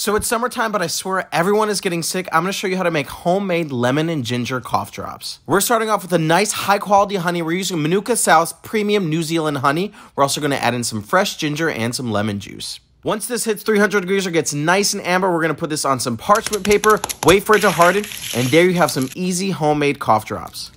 So it's summertime, but I swear everyone is getting sick. I'm gonna show you how to make homemade lemon and ginger cough drops. We're starting off with a nice high quality honey. We're using Manuka South Premium New Zealand honey. We're also gonna add in some fresh ginger and some lemon juice. Once this hits 300 degrees or gets nice and amber, we're gonna put this on some parchment paper, wait for it to harden, and there you have some easy homemade cough drops.